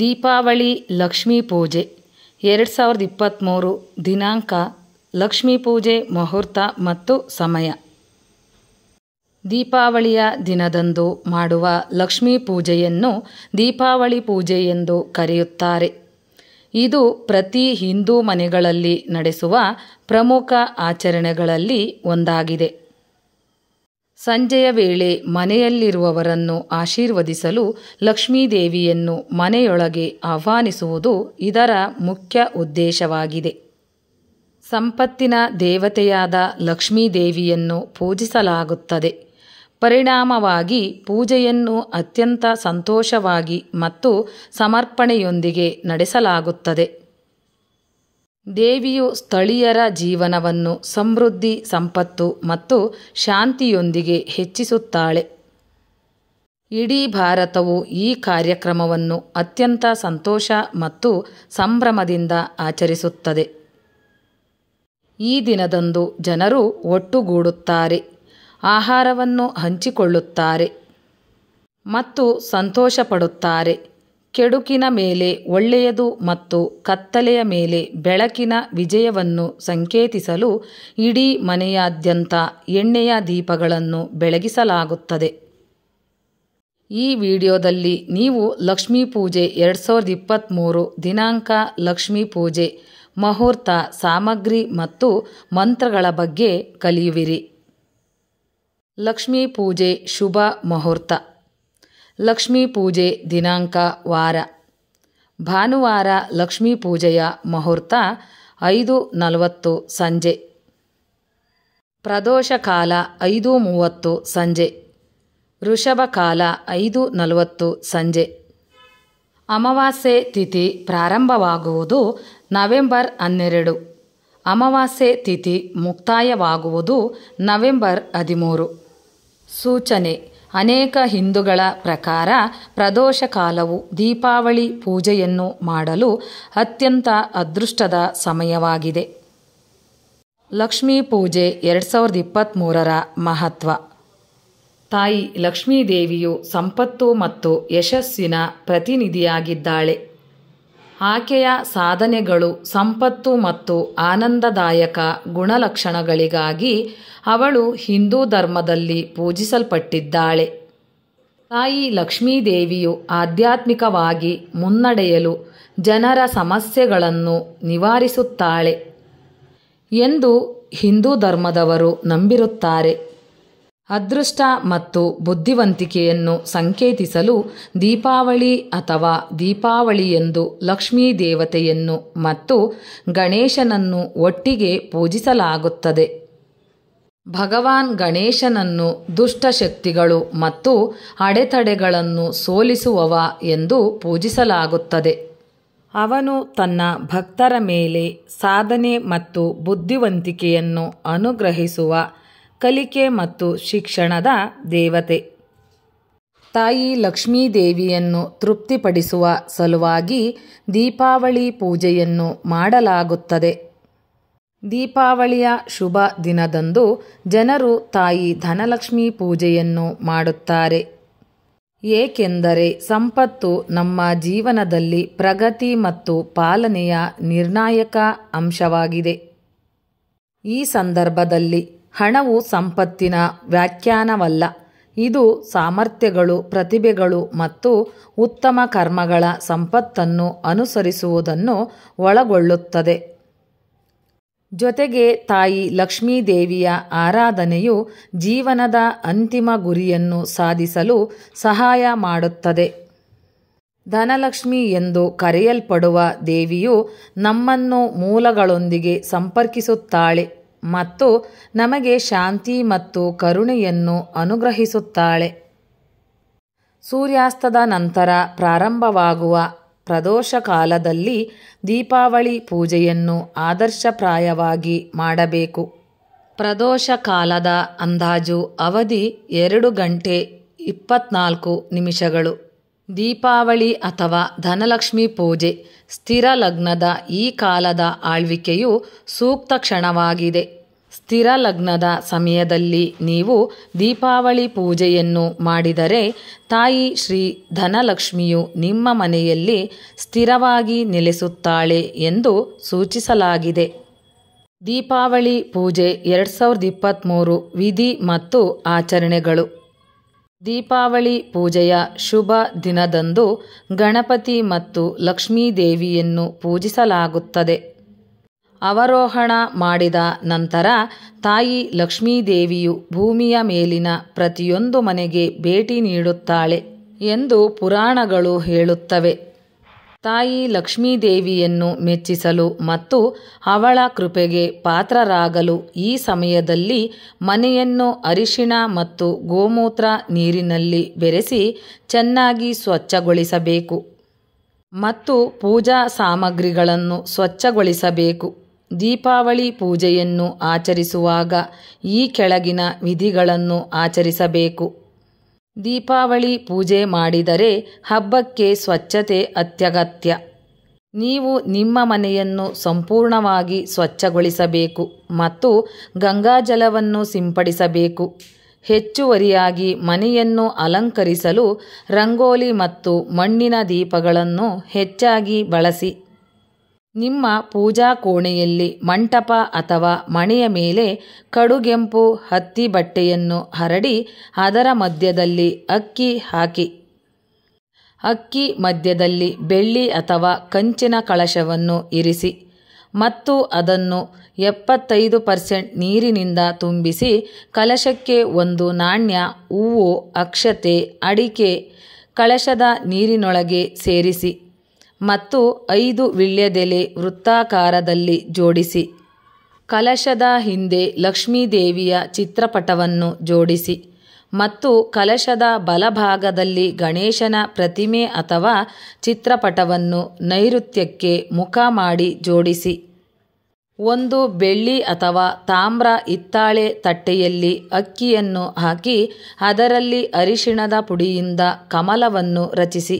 ದೀಪಾವಳಿ ಲಕ್ಷ್ಮೀ ಪೂಜೆ ಎರಡು ಸಾವಿರದ ಇಪ್ಪತ್ತ್ಮೂರು ದಿನಾಂಕ ಲಕ್ಷ್ಮೀ ಪೂಜೆ ಮುಹೂರ್ತ ಮತ್ತು ಸಮಯ ದೀಪಾವಳಿಯ ದಿನದಂದು ಮಾಡುವ ಲಕ್ಷ್ಮೀ ಪೂಜೆಯನ್ನು ದೀಪಾವಳಿ ಪೂಜೆ ಎಂದು ಕರೆಯುತ್ತಾರೆ ಇದು ಪ್ರತಿ ಹಿಂದೂ ಮನೆಗಳಲ್ಲಿ ನಡೆಸುವ ಪ್ರಮುಖ ಆಚರಣೆಗಳಲ್ಲಿ ಒಂದಾಗಿದೆ ಸಂಜೆಯ ವೇಳೆ ಮನೆಯಲ್ಲಿರುವವರನ್ನು ಆಶೀರ್ವದಿಸಲು ಲಕ್ಷ್ಮೀದೇವಿಯನ್ನು ಮನೆಯೊಳಗೆ ಆಹ್ವಾನಿಸುವುದು ಇದರ ಮುಖ್ಯ ಉದ್ದೇಶವಾಗಿದೆ ಸಂಪತ್ತಿನ ದೇವತೆಯಾದ ಲಕ್ಷ್ಮೀದೇವಿಯನ್ನು ಪೂಜಿಸಲಾಗುತ್ತದೆ ಪರಿಣಾಮವಾಗಿ ಪೂಜೆಯನ್ನು ಅತ್ಯಂತ ಸಂತೋಷವಾಗಿ ಮತ್ತು ಸಮರ್ಪಣೆಯೊಂದಿಗೆ ನಡೆಸಲಾಗುತ್ತದೆ ದೇವಿಯು ಸ್ಥಳೀಯರ ಜೀವನವನ್ನು ಸಮೃದ್ಧಿ ಸಂಪತ್ತು ಮತ್ತು ಶಾಂತಿಯೊಂದಿಗೆ ಹೆಚ್ಚಿಸುತ್ತಾಳೆ ಇಡೀ ಭಾರತವು ಈ ಕಾರ್ಯಕ್ರಮವನ್ನು ಅತ್ಯಂತ ಸಂತೋಷ ಮತ್ತು ಸಂಭ್ರಮದಿಂದ ಆಚರಿಸುತ್ತದೆ ಈ ದಿನದಂದು ಜನರು ಒಟ್ಟುಗೂಡುತ್ತಾರೆ ಆಹಾರವನ್ನು ಹಂಚಿಕೊಳ್ಳುತ್ತಾರೆ ಮತ್ತು ಸಂತೋಷಪಡುತ್ತಾರೆ ಕೆಡುಕಿನ ಮೇಲೆ ಒಳ್ಳೆಯದು ಮತ್ತು ಕತ್ತಲೆಯ ಮೇಲೆ ಬೆಳಕಿನ ವಿಜಯವನ್ನು ಸಂಕೇತಿಸಲು ಇಡೀ ಮನೆಯಾದ್ಯಂತ ಎಣ್ಣೆಯ ದೀಪಗಳನ್ನು ಬೆಳಗಿಸಲಾಗುತ್ತದೆ ಈ ವಿಡಿಯೋದಲ್ಲಿ ನೀವು ಲಕ್ಷ್ಮೀ ಪೂಜೆ ಎರಡು ಸಾವಿರದ ಇಪ್ಪತ್ತ್ಮೂರು ದಿನಾಂಕ ಲಕ್ಷ್ಮೀ ಪೂಜೆ ಮುಹೂರ್ತ ಸಾಮಗ್ರಿ ಮತ್ತು ಮಂತ್ರಗಳ ಬಗ್ಗೆ ಕಲಿಯುವಿರಿ ಲಕ್ಷ್ಮೀ ಪೂಜೆ ಶುಭ ಮುಹೂರ್ತ ಲಕ್ಷ್ಮೀ ಪೂಜೆ ದಿನಾಂಕ ವಾರ ಭಾನುವಾರ ಲಕ್ಷ್ಮೀ ಪೂಜೆಯ ಮುಹೂರ್ತ ಐದು ನಲವತ್ತು ಸಂಜೆ ಪ್ರದೋಷ ಕಾಲ ಐದು ಮೂವತ್ತು ಸಂಜೆ ಋಷಭ ಕಾಲ ಐದು ನಲವತ್ತು ಸಂಜೆ ಅಮಾವಾಸ್ಯೆ ತಿಥಿ ಪ್ರಾರಂಭವಾಗುವುದು ನವೆಂಬರ್ ಹನ್ನೆರಡು ಅಮಾವಾಸ್ಯೆ ತಿಥಿ ಮುಕ್ತಾಯವಾಗುವುದು ನವೆಂಬರ್ ಹದಿಮೂರು ಸೂಚನೆ ಅನೇಕ ಹಿಂದುಗಳ ಪ್ರಕಾರ ಪ್ರದೋಷ ಕಾಲವು ದೀಪಾವಳಿ ಪೂಜೆಯನ್ನು ಮಾಡಲು ಅತ್ಯಂತ ಅದೃಷ್ಟದ ಸಮಯವಾಗಿದೆ ಲಕ್ಷ್ಮೀ ಪೂಜೆ ಎರಡು ಸಾವಿರದ ಇಪ್ಪತ್ತ್ಮೂರರ ಮಹತ್ವ ತಾಯಿ ಲಕ್ಷ್ಮೀದೇವಿಯು ಸಂಪತ್ತು ಮತ್ತು ಯಶಸ್ಸಿನ ಪ್ರತಿನಿಧಿಯಾಗಿದ್ದಾಳೆ ಆಕೆಯ ಸಾಧನೆಗಳು ಸಂಪತ್ತು ಮತ್ತು ಆನಂದದಾಯಕ ಗುಣಲಕ್ಷಣಗಳಿಗಾಗಿ ಅವಳು ಹಿಂದೂ ಧರ್ಮದಲ್ಲಿ ಪೂಜಿಸಲ್ಪಟ್ಟಿದ್ದಾಳೆ ತಾಯಿ ಲಕ್ಷ್ಮೀದೇವಿಯು ಆಧ್ಯಾತ್ಮಿಕವಾಗಿ ಮುನ್ನಡೆಯಲು ಜನರ ಸಮಸ್ಯೆಗಳನ್ನು ನಿವಾರಿಸುತ್ತಾಳೆ ಎಂದು ಹಿಂದೂ ಧರ್ಮದವರು ನಂಬಿರುತ್ತಾರೆ ಅದೃಷ್ಟ ಮತ್ತು ಬುದ್ಧಿವಂತಿಕೆಯನ್ನು ಸಂಕೇತಿಸಲು ದೀಪಾವಳಿ ಅಥವಾ ದೀಪಾವಳಿ ಎಂದು ಲಕ್ಷ್ಮೀ ದೇವತೆಯನ್ನು ಮತ್ತು ಗಣೇಶನನ್ನು ಒಟ್ಟಿಗೆ ಪೂಜಿಸಲಾಗುತ್ತದೆ ಭಗವಾನ್ ಗಣೇಶನನ್ನು ದುಷ್ಟಶಕ್ತಿಗಳು ಮತ್ತು ಅಡೆತಡೆಗಳನ್ನು ಸೋಲಿಸುವವ ಎಂದು ಪೂಜಿಸಲಾಗುತ್ತದೆ ಅವನು ತನ್ನ ಭಕ್ತರ ಮೇಲೆ ಸಾಧನೆ ಮತ್ತು ಬುದ್ಧಿವಂತಿಕೆಯನ್ನು ಅನುಗ್ರಹಿಸುವ ಕಲಿಕೆ ಮತ್ತು ಶಿಕ್ಷಣದ ದೇವತೆ ತಾಯಿ ದೇವಿಯನ್ನು ತೃಪ್ತಿಪಡಿಸುವ ಸಲುವಾಗಿ ದೀಪಾವಳಿ ಪೂಜೆಯನ್ನು ಮಾಡಲಾಗುತ್ತದೆ ದೀಪಾವಳಿಯ ಶುಭ ದಿನದಂದು ಜನರು ತಾಯಿ ಧನಲಕ್ಷ್ಮಿ ಪೂಜೆಯನ್ನು ಮಾಡುತ್ತಾರೆ ಏಕೆಂದರೆ ಸಂಪತ್ತು ನಮ್ಮ ಜೀವನದಲ್ಲಿ ಪ್ರಗತಿ ಮತ್ತು ಪಾಲನೆಯ ನಿರ್ಣಾಯಕ ಅಂಶವಾಗಿದೆ ಈ ಸಂದರ್ಭದಲ್ಲಿ ಹಣವು ಸಂಪತ್ತಿನ ವ್ಯಾಖ್ಯಾನವಲ್ಲ ಇದು ಸಾಮರ್ಥ್ಯಗಳು ಪ್ರತಿಭೆಗಳು ಮತ್ತು ಉತ್ತಮ ಕರ್ಮಗಳ ಸಂಪತ್ತನ್ನು ಅನುಸರಿಸುವುದನ್ನು ಒಳಗೊಳ್ಳುತ್ತದೆ ಜೊತೆಗೆ ತಾಯಿ ಲಕ್ಷ್ಮೀದೇವಿಯ ಆರಾಧನೆಯು ಜೀವನದ ಅಂತಿಮ ಗುರಿಯನ್ನು ಸಾಧಿಸಲು ಸಹಾಯ ಮಾಡುತ್ತದೆ ಧನಲಕ್ಷ್ಮಿ ಎಂದು ಕರೆಯಲ್ಪಡುವ ದೇವಿಯು ನಮ್ಮನ್ನು ಮೂಲಗಳೊಂದಿಗೆ ಸಂಪರ್ಕಿಸುತ್ತಾಳೆ ಮತ್ತು ನಮಗೆ ಶಾಂತಿ ಮತ್ತು ಕರುಣೆಯನ್ನು ಅನುಗ್ರಹಿಸುತ್ತಾಳೆ ಸೂರ್ಯಾಸ್ತದ ನಂತರ ಪ್ರಾರಂಭವಾಗುವ ಪ್ರದೋಷ ಕಾಲದಲ್ಲಿ ದೀಪಾವಳಿ ಪೂಜೆಯನ್ನು ಆದರ್ಶಪ್ರಾಯವಾಗಿ ಮಾಡಬೇಕು ಪ್ರದೋಷ ಕಾಲದ ಅಂದಾಜು ಅವಧಿ ಎರಡು ಗಂಟೆ ಇಪ್ಪತ್ನಾಲ್ಕು ನಿಮಿಷಗಳು ದೀಪಾವಳಿ ಅಥವಾ ಧನಲಕ್ಷ್ಮಿ ಪೂಜೆ ಸ್ಥಿರ ಲಗ್ನದ ಈ ಕಾಲದ ಆಳ್ವಿಕೆಯು ಸೂಕ್ತ ಕ್ಷಣವಾಗಿದೆ ಸ್ಥಿರ ಲಗ್ನದ ಸಮಯದಲ್ಲಿ ನೀವು ದೀಪಾವಳಿ ಪೂಜೆಯನ್ನು ಮಾಡಿದರೆ ತಾಯಿ ಶ್ರೀ ಧನಲಕ್ಷ್ಮಿಯು ನಿಮ್ಮ ಮನೆಯಲ್ಲಿ ಸ್ಥಿರವಾಗಿ ನೆಲೆಸುತ್ತಾಳೆ ಎಂದು ಸೂಚಿಸಲಾಗಿದೆ ದೀಪಾವಳಿ ಪೂಜೆ ಎರಡು ಸಾವಿರದ ಇಪ್ಪತ್ತ್ಮೂರು ವಿಧಿ ಮತ್ತು ಆಚರಣೆಗಳು ದೀಪಾವಳಿ ಪೂಜೆಯ ಶುಭ ದಿನದಂದು ಗಣಪತಿ ಮತ್ತು ಲಕ್ಷ್ಮೀದೇವಿಯನ್ನು ಪೂಜಿಸಲಾಗುತ್ತದೆ ಅವರೋಹಣ ಮಾಡಿದ ನಂತರ ತಾಯಿ ಲಕ್ಷ್ಮೀದೇವಿಯು ಭೂಮಿಯ ಮೇಲಿನ ಪ್ರತಿಯೊಂದು ಮನೆಗೆ ಭೇಟಿ ನೀಡುತ್ತಾಳೆ ಎಂದು ಪುರಾಣಗಳು ಹೇಳುತ್ತವೆ ತಾಯಿ ಲಕ್ಷ್ಮೀದೇವಿಯನ್ನು ಮೆಚ್ಚಿಸಲು ಮತ್ತು ಅವಳ ಕೃಪೆಗೆ ಪಾತ್ರರಾಗಲು ಈ ಸಮಯದಲ್ಲಿ ಮನೆಯನ್ನು ಅರಿಶಿಣ ಮತ್ತು ಗೋಮೂತ್ರ ನೀರಿನಲ್ಲಿ ಬೆರೆಸಿ ಚೆನ್ನಾಗಿ ಸ್ವಚ್ಛಗೊಳಿಸಬೇಕು ಮತ್ತು ಪೂಜಾ ಸಾಮಗ್ರಿಗಳನ್ನು ಸ್ವಚ್ಛಗೊಳಿಸಬೇಕು ದೀಪಾವಳಿ ಪೂಜೆಯನ್ನು ಆಚರಿಸುವಾಗ ಈ ಕೆಳಗಿನ ವಿಧಿಗಳನ್ನು ಆಚರಿಸಬೇಕು ದೀಪಾವಳಿ ಪೂಜೆ ಮಾಡಿದರೆ ಹಬ್ಬಕ್ಕೆ ಸ್ವಚ್ಛತೆ ಅತ್ಯಗತ್ಯ ನೀವು ನಿಮ್ಮ ಮನೆಯನ್ನು ಸಂಪೂರ್ಣವಾಗಿ ಸ್ವಚ್ಛಗೊಳಿಸಬೇಕು ಮತ್ತು ಗಂಗಾಜಲವನ್ನು ಸಿಂಪಡಿಸಬೇಕು ಹೆಚ್ಚುವರಿಯಾಗಿ ಮನೆಯನ್ನು ಅಲಂಕರಿಸಲು ರಂಗೋಲಿ ಮತ್ತು ಮಣ್ಣಿನ ದೀಪಗಳನ್ನು ಹೆಚ್ಚಾಗಿ ಬಳಸಿ ನಿಮ್ಮ ಪೂಜಾ ಕೋಣೆಯಲ್ಲಿ ಮಂಟಪ ಅಥವಾ ಮಣೆಯ ಮೇಲೆ ಕಡುಗೆಂಪು ಹತ್ತಿ ಬಟ್ಟೆಯನ್ನು ಹರಡಿ ಅದರ ಮಧ್ಯದಲ್ಲಿ ಅಕ್ಕಿ ಹಾಕಿ ಅಕ್ಕಿ ಮಧ್ಯದಲ್ಲಿ ಬೆಳ್ಳಿ ಅಥವಾ ಕಂಚಿನ ಕಳಶವನ್ನು ಇರಿಸಿ ಮತ್ತು ಅದನ್ನು ಎಪ್ಪತ್ತೈದು ಪರ್ಸೆಂಟ್ ನೀರಿನಿಂದ ತುಂಬಿಸಿ ಕಲಶಕ್ಕೆ ಒಂದು ನಾಣ್ಯ ಹೂವು ಅಕ್ಷತೆ ಅಡಿಕೆ ಕಳಶದ ನೀರಿನೊಳಗೆ ಸೇರಿಸಿ ಮತ್ತು ಐದು ವಿಳ್ಯದೆಲೆ ವೃತ್ತಾಕಾರದಲ್ಲಿ ಜೋಡಿಸಿ ಕಲಶದ ಹಿಂದೆ ಲಕ್ಷ್ಮೀದೇವಿಯ ಚಿತ್ರಪಟವನ್ನು ಜೋಡಿಸಿ ಮತ್ತು ಕಲಶದ ಬಲಭಾಗದಲ್ಲಿ ಗಣೇಶನ ಪ್ರತಿಮೆ ಅಥವಾ ಚಿತ್ರಪಟವನ್ನು ನೈಋತ್ಯಕ್ಕೆ ಮುಖ ಮಾಡಿ ಜೋಡಿಸಿ ಒಂದು ಬೆಳ್ಳಿ ಅಥವಾ ತಾಮ್ರ ಇತ್ತಾಳೆ ತಟ್ಟೆಯಲ್ಲಿ ಅಕ್ಕಿಯನ್ನು ಹಾಕಿ ಅದರಲ್ಲಿ ಅರಿಶಿಣದ ಪುಡಿಯಿಂದ ಕಮಲವನ್ನು ರಚಿಸಿ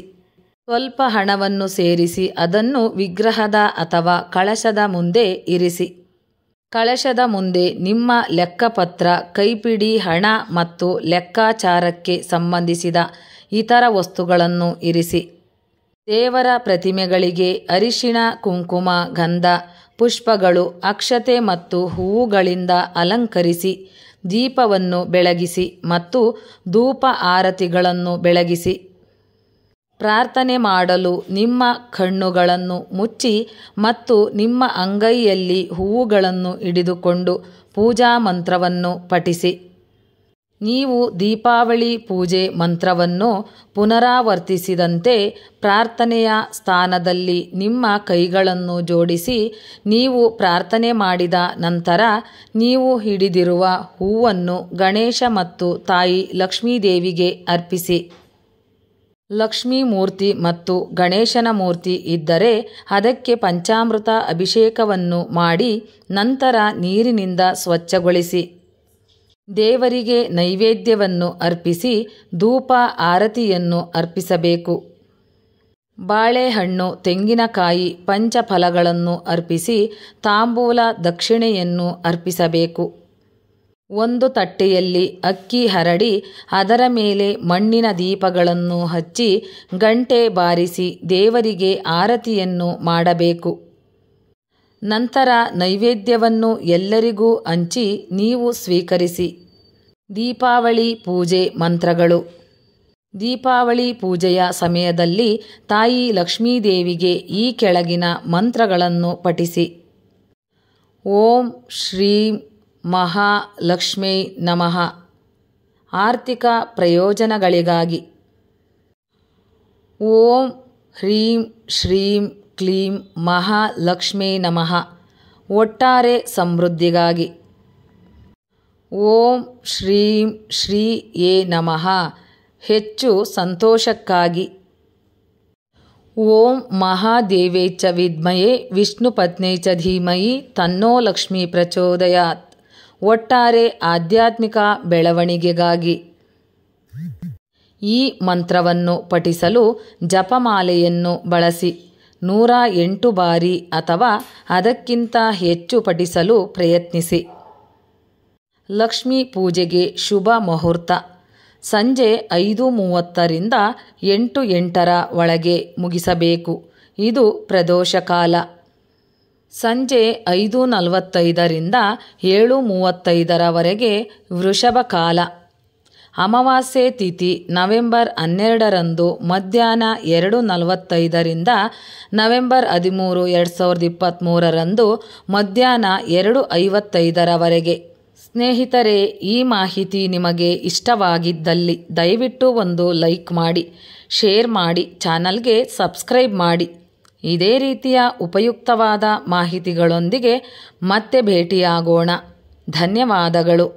ಸ್ವಲ್ಪ ಹಣವನ್ನು ಸೇರಿಸಿ ಅದನ್ನು ವಿಗ್ರಹದ ಅಥವಾ ಕಳಶದ ಮುಂದೆ ಇರಿಸಿ ಕಳಶದ ಮುಂದೆ ನಿಮ್ಮ ಲೆಕ್ಕಪತ್ರ ಕೈಪಿಡಿ ಹಣ ಮತ್ತು ಲೆಕ್ಕಾಚಾರಕ್ಕೆ ಸಂಬಂಧಿಸಿದ ಇತರ ವಸ್ತುಗಳನ್ನು ಇರಿಸಿ ದೇವರ ಪ್ರತಿಮೆಗಳಿಗೆ ಅರಿಶಿಣ ಕುಂಕುಮ ಗಂಧ ಪುಷ್ಪಗಳು ಅಕ್ಷತೆ ಮತ್ತು ಹೂವುಗಳಿಂದ ಅಲಂಕರಿಸಿ ದೀಪವನ್ನು ಬೆಳಗಿಸಿ ಮತ್ತು ಧೂಪ ಆರತಿಗಳನ್ನು ಬೆಳಗಿಸಿ ಪ್ರಾರ್ಥನೆ ಮಾಡಲು ನಿಮ್ಮ ಕಣ್ಣುಗಳನ್ನು ಮುಚ್ಚಿ ಮತ್ತು ನಿಮ್ಮ ಅಂಗೈಯಲ್ಲಿ ಹೂವುಗಳನ್ನು ಹಿಡಿದುಕೊಂಡು ಪೂಜಾ ಮಂತ್ರವನ್ನು ಪಠಿಸಿ ನೀವು ದೀಪಾವಳಿ ಪೂಜೆ ಮಂತ್ರವನ್ನು ಪುನರಾವರ್ತಿಸಿದಂತೆ ಪ್ರಾರ್ಥನೆಯ ಸ್ಥಾನದಲ್ಲಿ ನಿಮ್ಮ ಕೈಗಳನ್ನು ಜೋಡಿಸಿ ನೀವು ಪ್ರಾರ್ಥನೆ ಮಾಡಿದ ನಂತರ ನೀವು ಹಿಡಿದಿರುವ ಹೂವನ್ನು ಗಣೇಶ ಮತ್ತು ತಾಯಿ ಲಕ್ಷ್ಮೀದೇವಿಗೆ ಅರ್ಪಿಸಿ ಲಕ್ಷ್ಮೀ ಮೂರ್ತಿ ಮತ್ತು ಗಣೇಶನ ಮೂರ್ತಿ ಇದ್ದರೆ ಅದಕ್ಕೆ ಪಂಚಾಮೃತ ಅಭಿಷೇಕವನ್ನು ಮಾಡಿ ನಂತರ ನೀರಿನಿಂದ ಸ್ವಚ್ಛಗೊಳಿಸಿ ದೇವರಿಗೆ ನೈವೇದ್ಯವನ್ನು ಅರ್ಪಿಸಿ ಧೂಪ ಆರತಿಯನ್ನು ಅರ್ಪಿಸಬೇಕು ಬಾಳೆಹಣ್ಣು ತೆಂಗಿನಕಾಯಿ ಪಂಚಫಲಗಳನ್ನು ಅರ್ಪಿಸಿ ತಾಂಬೂಲ ದಕ್ಷಿಣೆಯನ್ನು ಅರ್ಪಿಸಬೇಕು ಒಂದು ತಟ್ಟೆಯಲ್ಲಿ ಅಕ್ಕಿ ಹರಡಿ ಅದರ ಮೇಲೆ ಮಣ್ಣಿನ ದೀಪಗಳನ್ನು ಹಚ್ಚಿ ಗಂಟೆ ಬಾರಿಸಿ ದೇವರಿಗೆ ಆರತಿಯನ್ನು ಮಾಡಬೇಕು ನಂತರ ನೈವೇದ್ಯವನ್ನು ಎಲ್ಲರಿಗೂ ಹಂಚಿ ನೀವು ಸ್ವೀಕರಿಸಿ ದೀಪಾವಳಿ ಪೂಜೆ ಮಂತ್ರಗಳು ದೀಪಾವಳಿ ಪೂಜೆಯ ಸಮಯದಲ್ಲಿ ತಾಯಿ ಲಕ್ಷ್ಮೀದೇವಿಗೆ ಈ ಕೆಳಗಿನ ಮಂತ್ರಗಳನ್ನು ಪಠಿಸಿ ಓಂ ಶ್ರೀಂ ಮಹಾಲಕ್ಷ್ಮೀ ನಮಃ ಆರ್ಥಿಕ ಪ್ರಯೋಜನಗಳಿಗಾಗಿ ಓಂ ಹ್ರೀಂ ಶ್ರೀಂ ಕ್ಲೀಂ ಮಹಾಲಕ್ಷ್ಮೀ ನಮಃ ಒಟ್ಟಾರೆ ಸಮೃದ್ಧಿಗಾಗಿ ಓಂ ಶ್ರೀಂ ಶ್ರೀ ಏ ನಮಃ ಹೆಚ್ಚು ಸಂತೋಷಕ್ಕಾಗಿ ಓಂ ಮಹಾದೇವೇ ಚ ವಿದ್ಮಯೇ ವಿಷ್ಣು ಚ ಧೀಮಯಿ ತನ್ನೋ ಲಕ್ಷ್ಮೀ ಪ್ರಚೋದಯಾತ್ ಒಟ್ಟಾರೆ ಆಧ್ಯಾತ್ಮಿಕ ಬೆಳವಣಿಗೆಗಾಗಿ ಈ ಮಂತ್ರವನ್ನು ಪಠಿಸಲು ಜಪಮಾಲೆಯನ್ನು ಬಳಸಿ ನೂರ ಎಂಟು ಬಾರಿ ಅಥವಾ ಅದಕ್ಕಿಂತ ಹೆಚ್ಚು ಪಠಿಸಲು ಪ್ರಯತ್ನಿಸಿ ಲಕ್ಷ್ಮೀ ಪೂಜೆಗೆ ಶುಭ ಮುಹೂರ್ತ ಸಂಜೆ ಐದು ಮೂವತ್ತರಿಂದ ಎಂಟು ಎಂಟರ ಒಳಗೆ ಮುಗಿಸಬೇಕು ಇದು ಪ್ರದೋಷಕಾಲ ಸಂಜೆ ಐದು ನಲವತ್ತೈದರಿಂದ ಏಳು ಮೂವತ್ತೈದರವರೆಗೆ ವೃಷಭ ಕಾಲ ಅಮಾವಾಸ್ಯೆ ತಿಥಿ ನವೆಂಬರ್ ಹನ್ನೆರಡರಂದು ಮಧ್ಯಾಹ್ನ ಎರಡು ನಲವತ್ತೈದರಿಂದ ನವೆಂಬರ್ ಹದಿಮೂರು ಎರಡು ಸಾವಿರದ ಇಪ್ಪತ್ತ್ಮೂರರಂದು ಮಧ್ಯಾಹ್ನ ಎರಡು ಐವತ್ತೈದರವರೆಗೆ ಸ್ನೇಹಿತರೆ ಈ ಮಾಹಿತಿ ನಿಮಗೆ ಇಷ್ಟವಾಗಿದ್ದಲ್ಲಿ ದಯವಿಟ್ಟು ಒಂದು ಲೈಕ್ ಮಾಡಿ ಶೇರ್ ಮಾಡಿ ಚಾನಲ್ಗೆ ಸಬ್ಸ್ಕ್ರೈಬ್ ಮಾಡಿ ಇದೇ ರೀತಿಯ ಉಪಯುಕ್ತವಾದ ಮಾಹಿತಿಗಳೊಂದಿಗೆ ಮತ್ತೆ ಭೇಟಿಯಾಗೋಣ ಧನ್ಯವಾದಗಳು